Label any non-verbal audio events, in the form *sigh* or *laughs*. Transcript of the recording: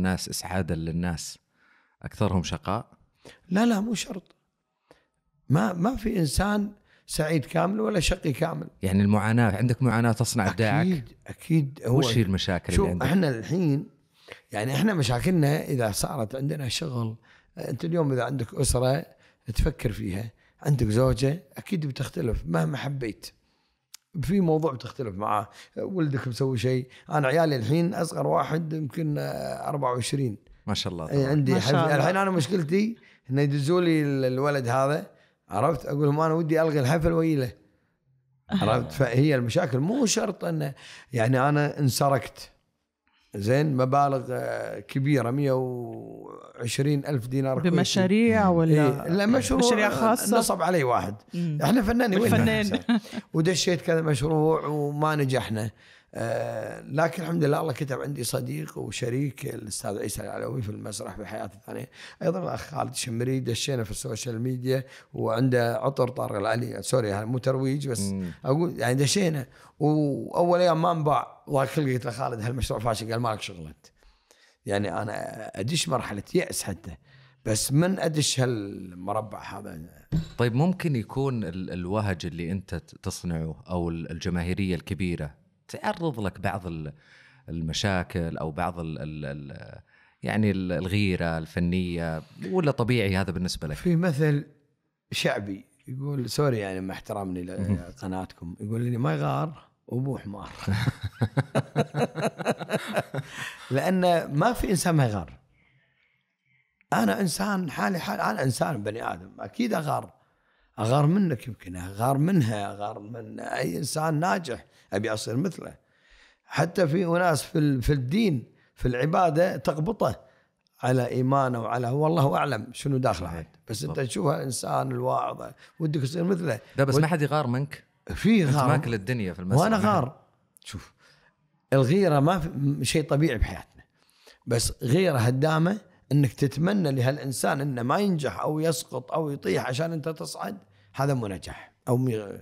الناس اسعادا للناس اكثرهم شقاء لا لا مو شرط ما ما في انسان سعيد كامل ولا شقي كامل يعني المعاناه عندك معاناه تصنع ابداعك اكيد اكيد هو وش هي المشاكل شو اللي عندك؟ احنا الحين يعني احنا مشاكلنا اذا صارت عندنا شغل انت اليوم اذا عندك اسره تفكر فيها عندك زوجه اكيد بتختلف مهما حبيت في موضوع بتختلف معاه ولدك مسوي شيء انا عيالي الحين اصغر واحد يمكن 24 آه، ما شاء الله طبعا. إيه، عندي شاء الله. الحين انا مشكلتي انه يدزوا لي الولد هذا عرفت اقول لهم انا ودي الغي الحفل ويله *laughs* عرفت فهي المشاكل مو شرط انه يعني انا انسرقت زين مبالغ آه، كبيرة 120 ألف دينار بمشاريع إيه، ولا إيه؟ لا مشروع مشاريع آه، خاصة نصب علي واحد مم. احنا فنانين وين فنان *laughs* ودشيت كذا مشروع وما نجحنا آه، لكن الحمد لله الله كتب عندي صديق وشريك الاستاذ عيسى العلوي في المسرح في حياتي الثانيه ايضا الاخ خالد شمري دشينا في السوشيال ميديا وعنده عطر طارق العلي سوري مو ترويج بس اقول يعني دشينا واول ايام ما انباع واكل قلت له خالد هالمشروع فاشل قال مالك شغل انت يعني انا ادش مرحله ياس حتى بس من ادش هالمربع هذا طيب ممكن يكون الوهج اللي انت تصنعه او الجماهيريه الكبيره تعرض لك بعض المشاكل او بعض الـ الـ يعني الغيره الفنيه ولا طبيعي هذا بالنسبه لك؟ في مثل شعبي يقول سوري يعني مع احترامي لقناتكم يقول لي ما يغار ابوه حمار *laughs* لان ما في انسان ما يغار انا انسان حالي حال انا انسان بني ادم اكيد اغار اغار منك يمكن اغار منها اغار من اي انسان ناجح ابي اصير مثله حتى في اناس في في الدين في العباده تقبطه على ايمانه وعلى والله اعلم شنو داخله عاد بس انت تشوفها الانسان الواعظ ودك تصير مثله لا بس ما حد يغار منك في غار ماكل الدنيا في المسجد وانا غار شوف الغيره ما شيء طبيعي بحياتنا بس غيره هدامه انك تتمنى لهالانسان انه ما ينجح او يسقط او يطيح عشان انت تصعد هذا مو نجاح او